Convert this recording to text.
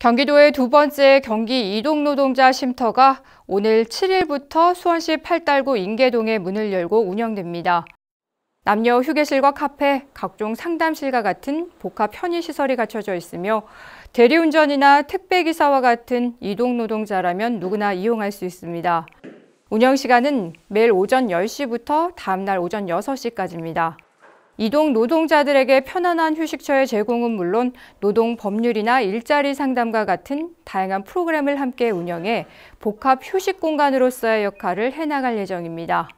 경기도의 두 번째 경기 이동 노동자 쉼터가 오늘 7일부터 수원시 팔달구 인계동에 문을 열고 운영됩니다. 남녀 휴게실과 카페, 각종 상담실과 같은 복합 편의시설이 갖춰져 있으며 대리운전이나 택배기사와 같은 이동 노동자라면 누구나 이용할 수 있습니다. 운영 시간은 매일 오전 10시부터 다음날 오전 6시까지입니다. 이동 노동자들에게 편안한 휴식처의 제공은 물론 노동 법률이나 일자리 상담과 같은 다양한 프로그램을 함께 운영해 복합 휴식 공간으로서의 역할을 해나갈 예정입니다.